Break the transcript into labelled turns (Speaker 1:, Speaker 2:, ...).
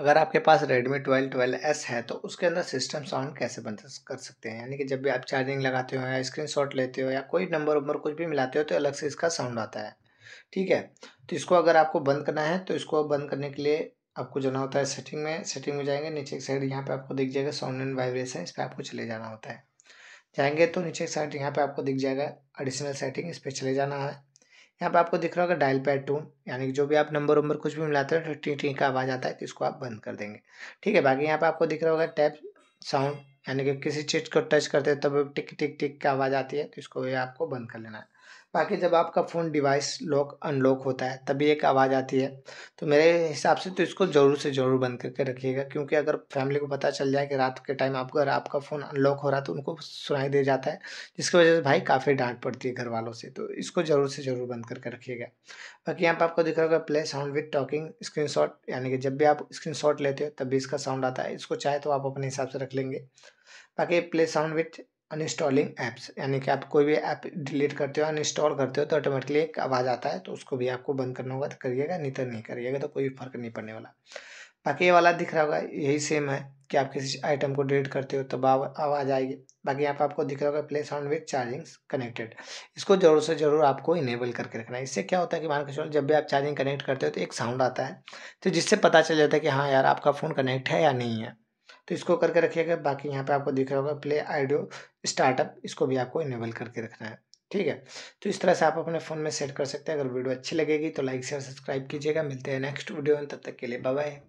Speaker 1: अगर आपके पास Redmi 12 12s है तो उसके अंदर सिस्टम साउंड कैसे बंद कर सकते हैं यानी कि जब भी आप चार्जिंग लगाते हो या शॉट लेते हो या कोई नंबर उम्बर कुछ भी मिलाते हो तो अलग से इसका साउंड आता है ठीक है तो इसको अगर आपको बंद करना है तो इसको बंद करने के लिए आपको जाना होता है सेटिंग में सेटिंग में जाएंगे नीचे एक साइड यहाँ पे आपको दिख जाएगा साउंड एंड वाइब्रेशन इस पर आपको चले जाना होता है जाएंगे तो नीचे एक साइड यहाँ पे आपको दिख जाएगा एडिशनल सेटिंग इस पर चले जाना है यहाँ पे आपको दिख रहा होगा डायल पैड टू यानी कि जो भी आप नंबर वंबर कुछ भी मिलाते हैं टी टी का आवाज़ आता है तो इसको आप बंद कर देंगे ठीक है बाकी यहाँ पे आपको दिख रहा होगा टैप साउंड यानी कि किसी चीज़ को टच करते हैं तब टिक टिक टिक का आवाज़ आती है तो इसको ये आपको बंद कर लेना है बाकी जब आपका फ़ोन डिवाइस लॉक अनलॉक होता है तभी एक आवाज़ आती है तो मेरे हिसाब से तो इसको ज़रूर से ज़रूर बंद करके रखिएगा क्योंकि अगर फैमिली को पता चल जाए कि रात के टाइम आप अगर आपका फ़ोन अनलॉक हो रहा है तो उनको सुनाई दे जाता है जिसकी वजह से भाई काफ़ी डांट पड़ती है घर वालों से तो इसको ज़रूर से ज़रूर बंद करके रखिएगा बाकी यहाँ पर आपको दिख रहा होगा play sound with talking screen यानी कि जब भी आप स्क्रीन लेते हो तब भी इसका साउंड आता है इसको चाहे तो आप अपने हिसाब से रख लेंगे बाकी play sound with uninstalling apps यानी कि आप कोई भी ऐप डिलीट करते हो अनइंस्टॉल करते हो तो ऑटोमेटिकली एक आवाज़ आता है तो उसको भी आपको बंद करना होगा तो करिएगा नहीं तो नहीं करिएगा तो कोई फर्क नहीं पड़ने वाला बाकी ये वाला दिख रहा होगा यही सेम है कि आप किसी आइटम को डिलीट करते हो तब तो आवाज़ आएगी बाकी यहाँ आप पर आपको दिख रहा होगा place on with charging connected इसको जरूर से जरूर आपको इनेबल करके रखना है इससे क्या होता है कि मान के चलो जब भी आप चार्जिंग कनेक्ट करते हो तो एक साउंड आता है तो जिससे पता चल जाता है कि हाँ यार आपका फ़ोन कनेक्ट है या नहीं है तो इसको करके रखिएगा बाकी यहाँ पे आपको दिख रहा होगा प्ले आइडियो स्टार्टअप इसको भी आपको इनेबल करके रखना है ठीक है तो इस तरह से आप अपने फ़ोन में सेट कर सकते हैं अगर वीडियो अच्छी लगेगी तो लाइक शेयर सब्सक्राइब कीजिएगा मिलते हैं नेक्स्ट वीडियो में तब तक के लिए बाय